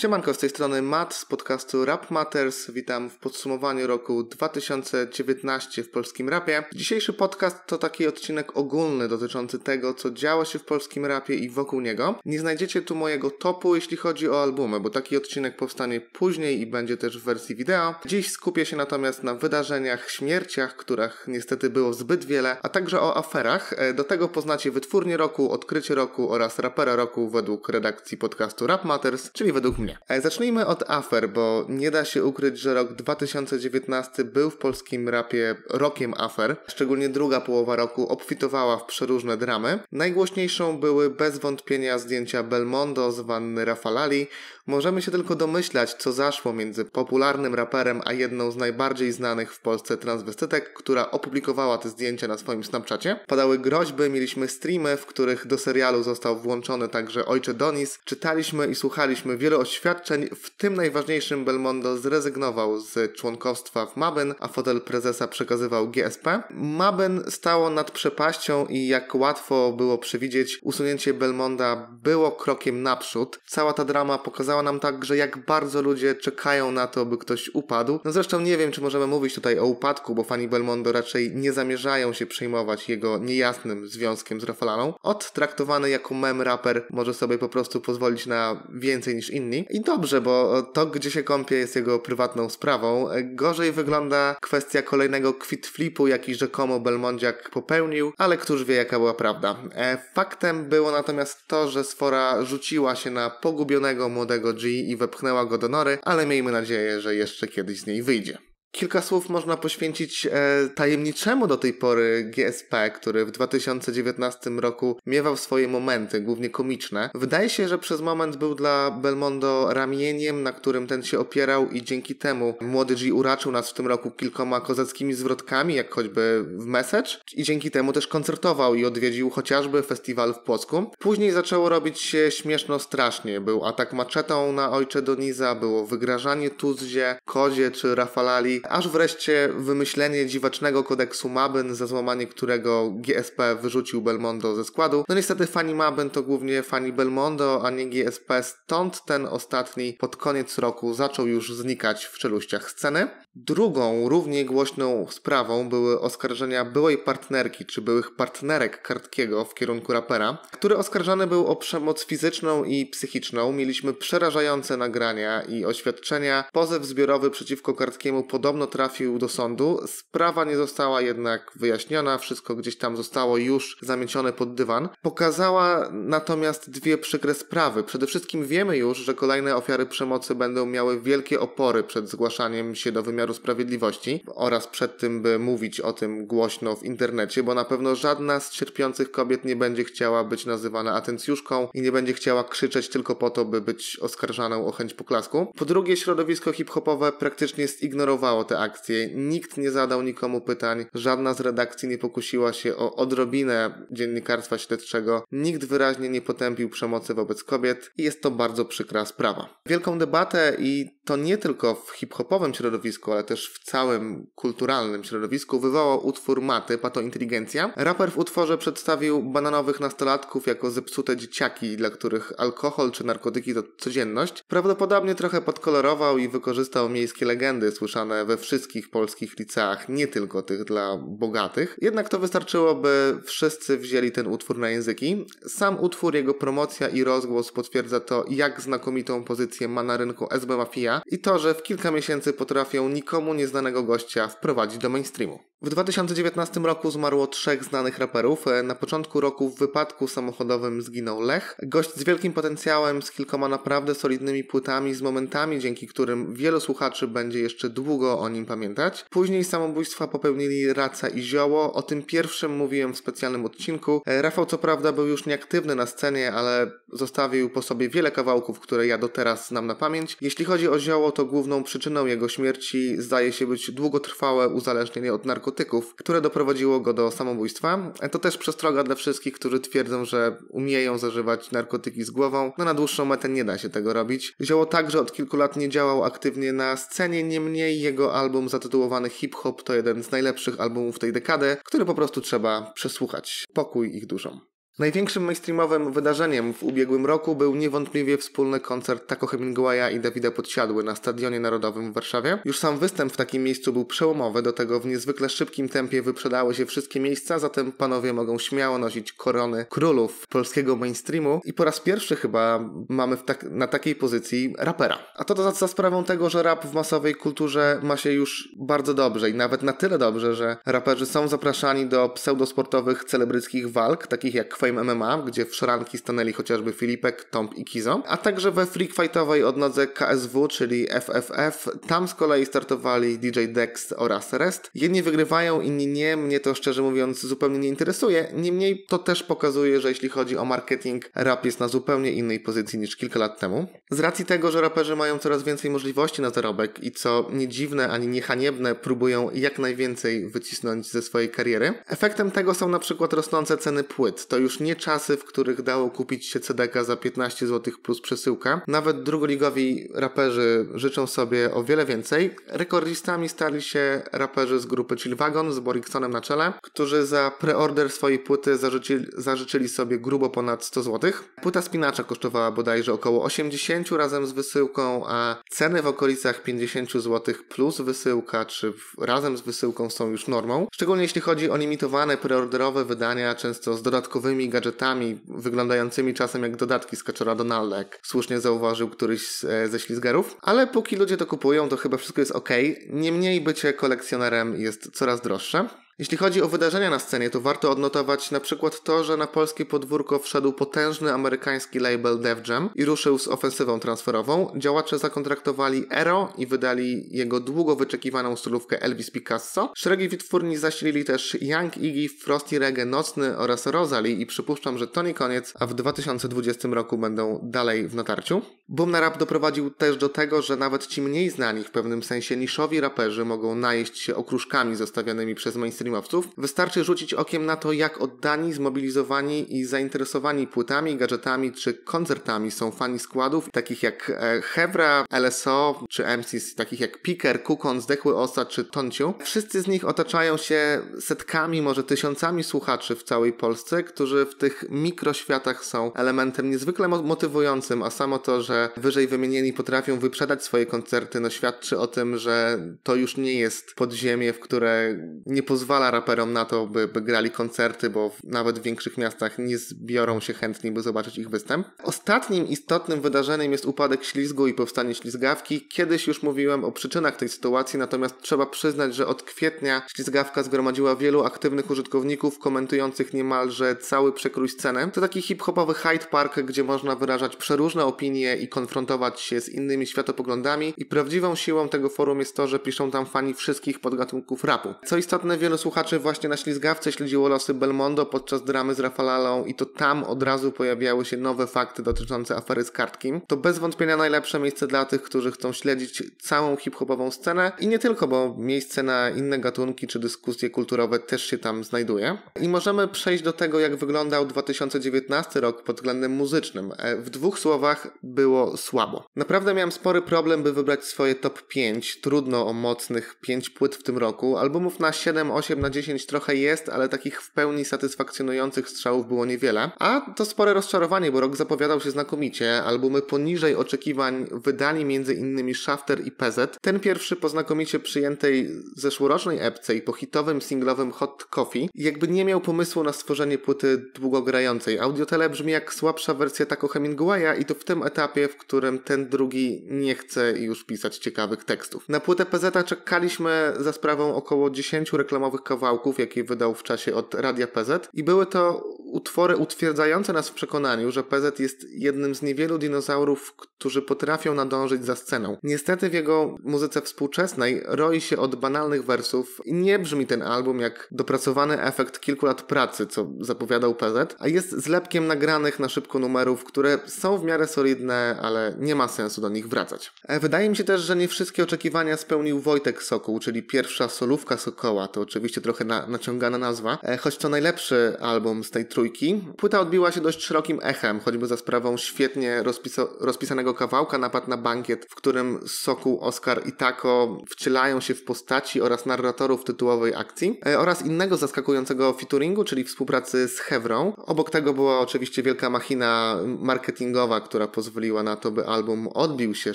Siemanko, z tej strony Matt z podcastu Rap Matters. Witam w podsumowaniu roku 2019 w polskim rapie. Dzisiejszy podcast to taki odcinek ogólny dotyczący tego, co działo się w polskim rapie i wokół niego. Nie znajdziecie tu mojego topu, jeśli chodzi o albumy, bo taki odcinek powstanie później i będzie też w wersji wideo. Dziś skupię się natomiast na wydarzeniach, śmierciach, których niestety było zbyt wiele, a także o aferach. E, do tego poznacie wytwórnie roku, odkrycie roku oraz rapera roku według redakcji podcastu Rap Matters, czyli według mnie filmie. Zacznijmy od afer, bo nie da się ukryć, że rok 2019 był w polskim rapie rokiem afer. Szczególnie druga połowa roku obfitowała w przeróżne dramy. Najgłośniejszą były bez wątpienia zdjęcia Belmondo z wanny Rafalali. Możemy się tylko domyślać, co zaszło między popularnym raperem a jedną z najbardziej znanych w Polsce transwestytek, która opublikowała te zdjęcia na swoim Snapchacie. Padały groźby, mieliśmy streamy, w których do serialu został włączony także Ojcze Donis. Czytaliśmy i słuchaliśmy wielu oświadczeń, w tym najważniejszym Belmondo zrezygnował z członkostwa w Maben, a fotel prezesa przekazywał GSP. Maben stało nad przepaścią i jak łatwo było przewidzieć, usunięcie Belmonda było krokiem naprzód. Cała ta drama pokazała nam także, jak bardzo ludzie czekają na to, by ktoś upadł. No zresztą nie wiem, czy możemy mówić tutaj o upadku, bo fani Belmondo raczej nie zamierzają się przejmować jego niejasnym związkiem z Rafalaną. Odtraktowany jako mem raper może sobie po prostu pozwolić na więcej niż inni. I dobrze, bo to, gdzie się kąpie, jest jego prywatną sprawą. Gorzej wygląda kwestia kolejnego kwitflipu, jaki rzekomo Belmondziak popełnił, ale któż wie, jaka była prawda. E, faktem było natomiast to, że sfora rzuciła się na pogubionego młodego G i wepchnęła go do nory, ale miejmy nadzieję, że jeszcze kiedyś z niej wyjdzie. Kilka słów można poświęcić e, tajemniczemu do tej pory GSP, który w 2019 roku miewał swoje momenty, głównie komiczne. Wydaje się, że przez moment był dla Belmondo ramieniem, na którym ten się opierał i dzięki temu młody G uraczył nas w tym roku kilkoma kozackimi zwrotkami, jak choćby w Message i dzięki temu też koncertował i odwiedził chociażby festiwal w Płocku. Później zaczęło robić się śmieszno strasznie. Był atak maczetą na ojcze Doniza, było wygrażanie Tuzzie, Kozie czy Rafalali aż wreszcie wymyślenie dziwacznego kodeksu Mabyn, za złamanie którego GSP wyrzucił Belmondo ze składu. No niestety fani Mabyn to głównie fani Belmondo, a nie GSP, stąd ten ostatni pod koniec roku zaczął już znikać w czeluściach sceny. Drugą, równie głośną sprawą były oskarżenia byłej partnerki czy byłych partnerek Kartkiego w kierunku rapera, który oskarżany był o przemoc fizyczną i psychiczną. Mieliśmy przerażające nagrania i oświadczenia. Pozew zbiorowy przeciwko Kartkiemu podobał podobno trafił do sądu. Sprawa nie została jednak wyjaśniona, wszystko gdzieś tam zostało już zamiecione pod dywan. Pokazała natomiast dwie przykre sprawy. Przede wszystkim wiemy już, że kolejne ofiary przemocy będą miały wielkie opory przed zgłaszaniem się do wymiaru sprawiedliwości oraz przed tym, by mówić o tym głośno w internecie, bo na pewno żadna z cierpiących kobiet nie będzie chciała być nazywana atencjuszką i nie będzie chciała krzyczeć tylko po to, by być oskarżaną o chęć poklasku. Po drugie, środowisko hip-hopowe praktycznie zignorowało te akcje, nikt nie zadał nikomu pytań, żadna z redakcji nie pokusiła się o odrobinę dziennikarstwa śledczego, nikt wyraźnie nie potępił przemocy wobec kobiet i jest to bardzo przykra sprawa. Wielką debatę i to nie tylko w hip-hopowym środowisku, ale też w całym kulturalnym środowisku wywołał utwór Maty, Pato Inteligencja. Raper w utworze przedstawił bananowych nastolatków jako zepsute dzieciaki, dla których alkohol czy narkotyki to codzienność. Prawdopodobnie trochę podkolorował i wykorzystał miejskie legendy słyszane we wszystkich polskich liceach, nie tylko tych dla bogatych. Jednak to wystarczyło, by wszyscy wzięli ten utwór na języki. Sam utwór, jego promocja i rozgłos potwierdza to, jak znakomitą pozycję ma na rynku SB Mafia, i to, że w kilka miesięcy potrafią nikomu nieznanego gościa wprowadzić do mainstreamu. W 2019 roku zmarło trzech znanych raperów. Na początku roku w wypadku samochodowym zginął Lech, gość z wielkim potencjałem, z kilkoma naprawdę solidnymi płytami, z momentami, dzięki którym wielu słuchaczy będzie jeszcze długo o nim pamiętać. Później samobójstwa popełnili Raca i Zioło, o tym pierwszym mówiłem w specjalnym odcinku. E, Rafał co prawda był już nieaktywny na scenie, ale zostawił po sobie wiele kawałków, które ja do teraz znam na pamięć. Jeśli chodzi o wzięło to główną przyczyną jego śmierci zdaje się być długotrwałe uzależnienie od narkotyków, które doprowadziło go do samobójstwa. E, to też przestroga dla wszystkich, którzy twierdzą, że umieją zażywać narkotyki z głową. No na dłuższą metę nie da się tego robić. Zioło także od kilku lat nie działał aktywnie na scenie, niemniej jego album zatytułowany Hip Hop to jeden z najlepszych albumów tej dekady, który po prostu trzeba przesłuchać. Pokój ich dużą. Największym mainstreamowym wydarzeniem w ubiegłym roku był niewątpliwie wspólny koncert Taco Hemingwaya i Dawida Podsiadły na Stadionie Narodowym w Warszawie. Już sam występ w takim miejscu był przełomowy, do tego w niezwykle szybkim tempie wyprzedały się wszystkie miejsca, zatem panowie mogą śmiało nosić korony królów polskiego mainstreamu i po raz pierwszy chyba mamy tak, na takiej pozycji rapera. A to za, za sprawą tego, że rap w masowej kulturze ma się już bardzo dobrze i nawet na tyle dobrze, że raperzy są zapraszani do pseudosportowych celebryckich walk, takich jak MMA, gdzie w szranki stanęli chociażby Filipek, Tomp i Kizo, a także we Freak Fightowej odnodze KSW, czyli FFF. Tam z kolei startowali DJ Dex oraz Rest. Jedni wygrywają, inni nie. Mnie to szczerze mówiąc zupełnie nie interesuje. Niemniej to też pokazuje, że jeśli chodzi o marketing, rap jest na zupełnie innej pozycji niż kilka lat temu. Z racji tego, że raperzy mają coraz więcej możliwości na zarobek i co nie dziwne ani haniebne, próbują jak najwięcej wycisnąć ze swojej kariery. Efektem tego są na przykład rosnące ceny płyt. To już nie czasy, w których dało kupić się CDK za 15 zł plus przesyłka. Nawet drugoligowi raperzy życzą sobie o wiele więcej. Rekordistami stali się raperzy z grupy Chillwagon z Boriksonem na czele, którzy za preorder swojej płyty zażyczyli, zażyczyli sobie grubo ponad 100 zł. Płyta spinacza kosztowała bodajże około 80 razem z wysyłką, a ceny w okolicach 50 zł plus wysyłka, czy razem z wysyłką są już normą. Szczególnie jeśli chodzi o limitowane preorderowe wydania, często z dodatkowymi dziwnymi gadżetami, wyglądającymi czasem jak dodatki z kaczora Donalda, jak słusznie zauważył któryś e, ze ślizgerów. Ale póki ludzie to kupują, to chyba wszystko jest ok. Niemniej bycie kolekcjonerem jest coraz droższe. Jeśli chodzi o wydarzenia na scenie, to warto odnotować na przykład to, że na polskie podwórko wszedł potężny amerykański label Def Jam i ruszył z ofensywą transferową. Działacze zakontraktowali Ero i wydali jego długo wyczekiwaną stylówkę Elvis Picasso. Szeregi wytwórni zasilili też Young Iggy, Frosty Reggae Nocny oraz Rosalie i przypuszczam, że to nie koniec, a w 2020 roku będą dalej w natarciu. Boom Rap doprowadził też do tego, że nawet ci mniej znani w pewnym sensie niszowi raperzy mogą najeść się okruszkami zostawionymi przez mainstreamowców. Wystarczy rzucić okiem na to, jak oddani, zmobilizowani i zainteresowani płytami, gadżetami czy koncertami są fani składów takich jak e, Hebra, LSO czy MCs, takich jak Piker, Kukon, Zdechły Osa czy Tonciu. Wszyscy z nich otaczają się setkami, może tysiącami słuchaczy w całej Polsce, którzy w tych mikroświatach są elementem niezwykle motywującym, a samo to, że że wyżej wymienieni potrafią wyprzedać swoje koncerty, no świadczy o tym, że to już nie jest podziemie, w które nie pozwala raperom na to, by, by grali koncerty, bo nawet w większych miastach nie zbiorą się chętni, by zobaczyć ich występ. Ostatnim istotnym wydarzeniem jest upadek ślizgu i powstanie ślizgawki. Kiedyś już mówiłem o przyczynach tej sytuacji, natomiast trzeba przyznać, że od kwietnia ślizgawka zgromadziła wielu aktywnych użytkowników komentujących niemalże cały przekrój sceny. To taki hip-hopowy Hyde Park, gdzie można wyrażać przeróżne opinie i konfrontować się z innymi światopoglądami i prawdziwą siłą tego forum jest to, że piszą tam fani wszystkich podgatunków rapu. Co istotne, wielu słuchaczy właśnie na ślizgawce śledziło losy Belmondo podczas dramy z Rafalalą i to tam od razu pojawiały się nowe fakty dotyczące afery z Kartkim. To bez wątpienia najlepsze miejsce dla tych, którzy chcą śledzić całą hip-hopową scenę i nie tylko, bo miejsce na inne gatunki czy dyskusje kulturowe też się tam znajduje. I możemy przejść do tego, jak wyglądał 2019 rok pod względem muzycznym. E, w dwóch słowach było było słabo. Naprawdę miałem spory problem, by wybrać swoje top 5. Trudno o mocnych 5 płyt w tym roku. Albumów na 7, 8, na 10 trochę jest, ale takich w pełni satysfakcjonujących strzałów było niewiele. A to spore rozczarowanie, bo rok zapowiadał się znakomicie. Albumy poniżej oczekiwań wydali m.in. Shafter i Pezet. Ten pierwszy po znakomicie przyjętej zeszłorocznej epce i po hitowym singlowym Hot Coffee, jakby nie miał pomysłu na stworzenie płyty długogrającej. Audiotele brzmi jak słabsza wersja Taco Hemingwaya i to w tym etapie etapie, w którym ten drugi nie chce już pisać ciekawych tekstów. Na płytę PZ czekaliśmy za sprawą około 10 reklamowych kawałków, jakie wydał w czasie od Radia PZ i były to utwory utwierdzające nas w przekonaniu, że PZ jest jednym z niewielu dinozaurów, którzy potrafią nadążyć za sceną. Niestety w jego muzyce współczesnej roi się od banalnych wersów i nie brzmi ten album jak dopracowany efekt kilku lat pracy, co zapowiadał PZ, a jest zlepkiem nagranych na szybko numerów, które są w miarę solidne, ale nie ma sensu do nich wracać. E, wydaje mi się też, że nie wszystkie oczekiwania spełnił Wojtek Sokół, czyli pierwsza solówka Sokoła, to oczywiście trochę na, naciągana nazwa, e, choć to najlepszy album z tej trójki. Płyta odbiła się dość szerokim echem, choćby za sprawą świetnie rozpisa rozpisanego kawałka Napad na bankiet, w którym Sokół, Oscar i Tako wcielają się w postaci oraz narratorów tytułowej akcji e, oraz innego zaskakującego featuringu, czyli współpracy z Hevrą. Obok tego była oczywiście wielka machina marketingowa, która pozwoliła pozwoliła na to, by album odbił się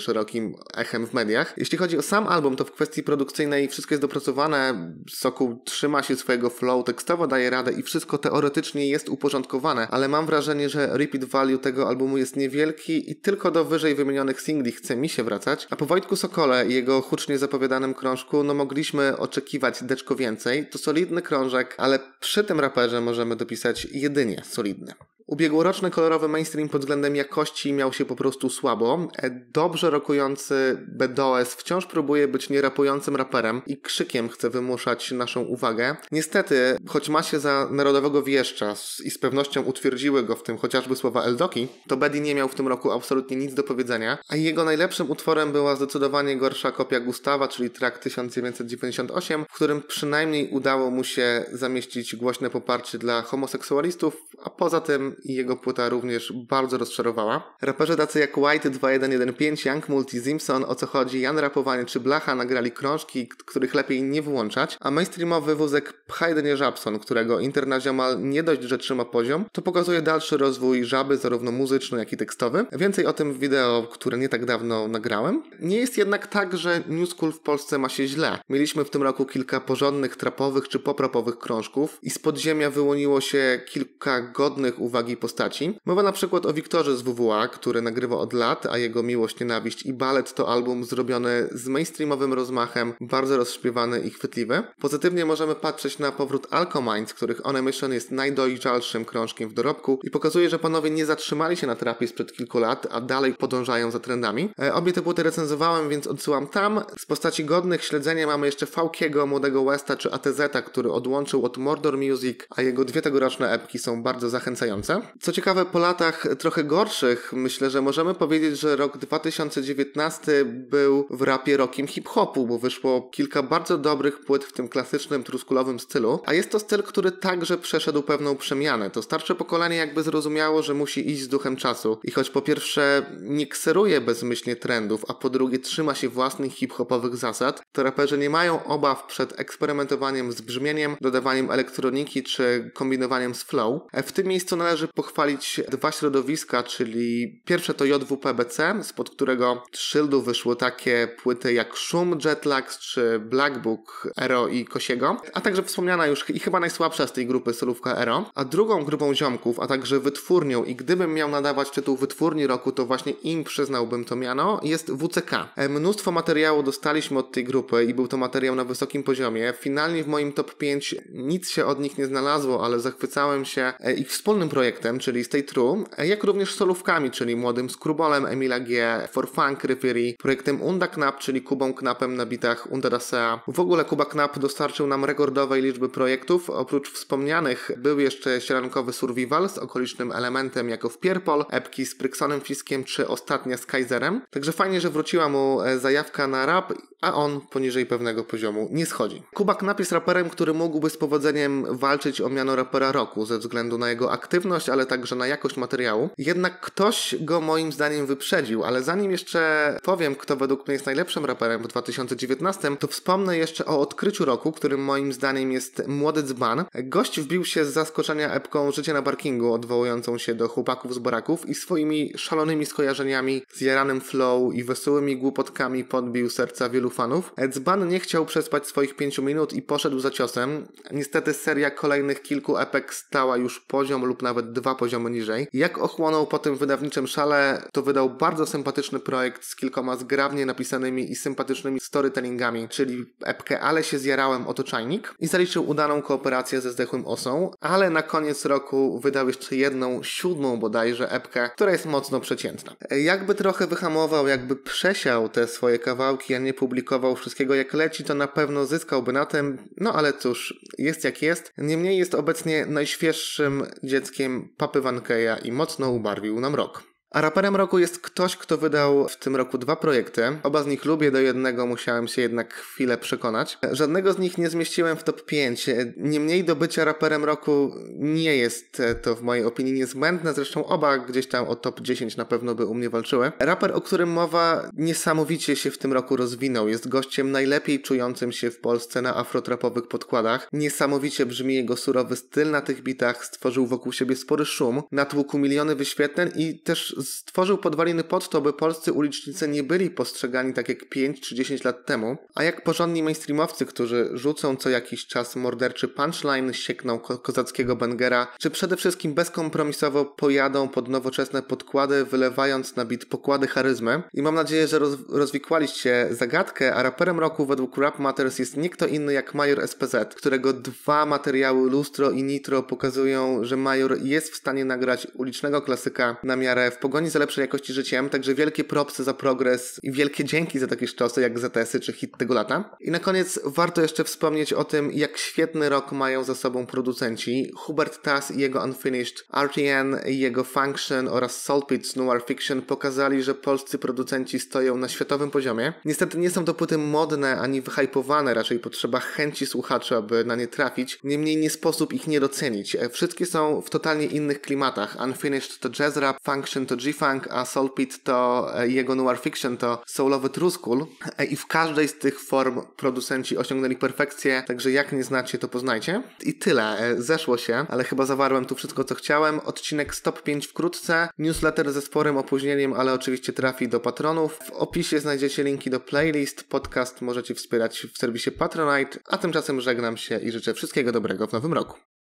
szerokim echem w mediach. Jeśli chodzi o sam album, to w kwestii produkcyjnej wszystko jest dopracowane, Sokół trzyma się swojego flow, tekstowo daje radę i wszystko teoretycznie jest uporządkowane, ale mam wrażenie, że repeat value tego albumu jest niewielki i tylko do wyżej wymienionych singli chce mi się wracać. A po Wojtku Sokole i jego hucznie zapowiadanym krążku, no mogliśmy oczekiwać deczko więcej. To solidny krążek, ale przy tym raperze możemy dopisać jedynie solidny. Ubiegłoroczny kolorowy mainstream pod względem jakości miał się po prostu słabo. E, dobrze rokujący BDOS wciąż próbuje być nierapującym raperem i krzykiem chce wymuszać naszą uwagę. Niestety, choć ma się za narodowego wieszcza i z pewnością utwierdziły go w tym chociażby słowa Eldoki, to Bedi nie miał w tym roku absolutnie nic do powiedzenia, a jego najlepszym utworem była zdecydowanie gorsza kopia Gustawa, czyli track 1998, w którym przynajmniej udało mu się zamieścić głośne poparcie dla homoseksualistów, a poza tym i jego płyta również bardzo rozczarowała. Raperzy tacy jak White 2115, Young Multi Simpson, o co chodzi, Jan rapowanie czy Blacha nagrali krążki, których lepiej nie włączać, a mainstreamowy wózek pcha Żabson, którego internaziomal nie dość, że trzyma poziom, to pokazuje dalszy rozwój żaby, zarówno muzyczny, jak i tekstowy. Więcej o tym w wideo, które nie tak dawno nagrałem. Nie jest jednak tak, że New School w Polsce ma się źle. Mieliśmy w tym roku kilka porządnych trapowych czy poprapowych krążków i z podziemia wyłoniło się kilka godnych uwagi powagi postaci. Mowa na przykład o Wiktorze z WWA, który nagrywa od lat, a jego Miłość, Nienawiść i Balet to album zrobiony z mainstreamowym rozmachem, bardzo rozśpiewany i chwytliwy. Pozytywnie możemy patrzeć na powrót Alchemines, których one Mission jest najdojrzalszym krążkiem w dorobku i pokazuje, że panowie nie zatrzymali się na terapii sprzed kilku lat, a dalej podążają za trendami. E, obie te płyty recenzowałem, więc odsyłam tam. Z postaci godnych śledzenia mamy jeszcze Fałkiego, Młodego Westa czy ATZ, który odłączył od Mordor Music, a jego dwie tegoroczne epki są bardzo zachęcające. Co ciekawe, po latach trochę gorszych myślę, że możemy powiedzieć, że rok 2019 był w rapie rokiem hip-hopu, bo wyszło kilka bardzo dobrych płyt w tym klasycznym, truskulowym stylu, a jest to styl, który także przeszedł pewną przemianę. To starsze pokolenie jakby zrozumiało, że musi iść z duchem czasu i choć po pierwsze nie kseruje bezmyślnie trendów, a po drugie trzyma się własnych hip-hopowych zasad, to raperzy nie mają obaw przed eksperymentowaniem z brzmieniem, dodawaniem elektroniki czy kombinowaniem z flow. E, w tym miejscu należy należy pochwalić dwa środowiska, czyli pierwsze to JWPBC, spod którego z szyldu wyszły takie płyty jak Szum Jetlax czy Black Book Ero i Kosiego, a także wspomniana już i chyba najsłabsza z tej grupy solówka Ero, a drugą grupą ziomków, a także wytwórnią i gdybym miał nadawać tytuł wytwórni roku, to właśnie im przyznałbym to miano, jest WCK. E, mnóstwo materiału dostaliśmy od tej grupy i był to materiał na wysokim poziomie. Finalnie w moim top 5 nic się od nich nie znalazło, ale zachwycałem się e, ich wspólnym projektem projektem, czyli z tej True, jak również solówkami, czyli Młodym Skrubolem Emila G, funk Referee, projektem Unda Knap, czyli Kubą Knapem na bitach Dasea. W ogóle Kuba Knap dostarczył nam rekordowej liczby projektów. Oprócz wspomnianych był jeszcze sierankowy Survival z okolicznym elementem jako w Pierpol, epki z Pryksonem Fiskiem czy ostatnia z Kaiserem. Także fajnie, że wróciła mu e, zajawka na rap, a on poniżej pewnego poziomu nie schodzi. Kuba Knap jest raperem, który mógłby z powodzeniem walczyć o miano rapera roku ze względu na jego aktywność ale także na jakość materiału. Jednak ktoś go moim zdaniem wyprzedził, ale zanim jeszcze powiem, kto według mnie jest najlepszym raperem w 2019, to wspomnę jeszcze o odkryciu roku, którym moim zdaniem jest Młody Dzban. Gość wbił się z zaskoczenia epką Życie na parkingu, odwołującą się do chłopaków z boraków i swoimi szalonymi skojarzeniami z jaranym flow i wesołymi głupotkami podbił serca wielu fanów. Dzban nie chciał przespać swoich pięciu minut i poszedł za ciosem. Niestety seria kolejnych kilku epek stała już poziom lub nawet dwa poziomy niżej. Jak ochłonął po tym wydawniczym szale, to wydał bardzo sympatyczny projekt z kilkoma zgrabnie napisanymi i sympatycznymi storytellingami, czyli epkę Ale się zjarałem otoczajnik i zaliczył udaną kooperację ze Zdechłym Osą, ale na koniec roku wydał jeszcze jedną, siódmą bodajże epkę, która jest mocno przeciętna. Jakby trochę wyhamował, jakby przesiał te swoje kawałki, a nie publikował wszystkiego jak leci, to na pewno zyskałby na tym, no ale cóż, jest jak jest. Niemniej jest obecnie najświeższym dzieckiem papy Papy Vankeja i mocno ubarwił nam rok. A raperem roku jest ktoś, kto wydał w tym roku dwa projekty. Oba z nich lubię, do jednego musiałem się jednak chwilę przekonać. Żadnego z nich nie zmieściłem w top 5. Niemniej do bycia raperem roku nie jest e, to w mojej opinii niezbędne, zresztą oba gdzieś tam o top 10 na pewno by u mnie walczyły. Raper, o którym mowa, niesamowicie się w tym roku rozwinął. Jest gościem najlepiej czującym się w Polsce na afrotrapowych podkładach. Niesamowicie brzmi jego surowy styl na tych bitach, stworzył wokół siebie spory szum, natłukł miliony wyświetleń i też stworzył podwaliny pod to, by polscy ulicznicy nie byli postrzegani tak jak 5 czy 10 lat temu, a jak porządni mainstreamowcy, którzy rzucą co jakiś czas morderczy punchline, siekną ko kozackiego bangera, czy przede wszystkim bezkompromisowo pojadą pod nowoczesne podkłady, wylewając na bit pokłady charyzmy. I mam nadzieję, że roz rozwikłaliście zagadkę, a raperem roku według Rap Matters jest nie kto inny jak Major SPZ, którego dwa materiały Lustro i Nitro pokazują, że Major jest w stanie nagrać ulicznego klasyka na miarę w pogoni za lepszej jakości życiem, także wielkie propsy za progres i wielkie dzięki za takie sztosy jak ZS-y czy hit tego lata. I na koniec warto jeszcze wspomnieć o tym, jak świetny rok mają za sobą producenci. Hubert Tass i jego Unfinished, RTN i jego Function oraz Saltpits Noir Fiction pokazali, że polscy producenci stoją na światowym poziomie. Niestety nie są to płyty modne ani wyhypowane, raczej potrzeba chęci słuchaczy, aby na nie trafić. Niemniej nie sposób ich nie docenić. Wszystkie są w totalnie innych klimatach. Unfinished to jazz rap, Function to G-Funk, a Soul Pit to e, jego noir fiction to soulowy truskul e, i w każdej z tych form producenci osiągnęli perfekcję, także jak nie znacie to poznajcie. I tyle, e, zeszło się, ale chyba zawarłem tu wszystko co chciałem. Odcinek Stop 5 wkrótce, newsletter ze sporym opóźnieniem, ale oczywiście trafi do patronów. W opisie znajdziecie linki do playlist, podcast możecie wspierać w serwisie Patronite, a tymczasem żegnam się i życzę wszystkiego dobrego w nowym roku.